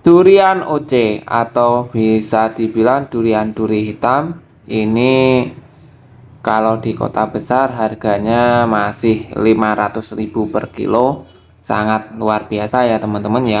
Durian OC atau bisa dibilang durian duri hitam ini kalau di kota besar harganya masih 500.000 per kilo sangat luar biasa ya teman-teman ya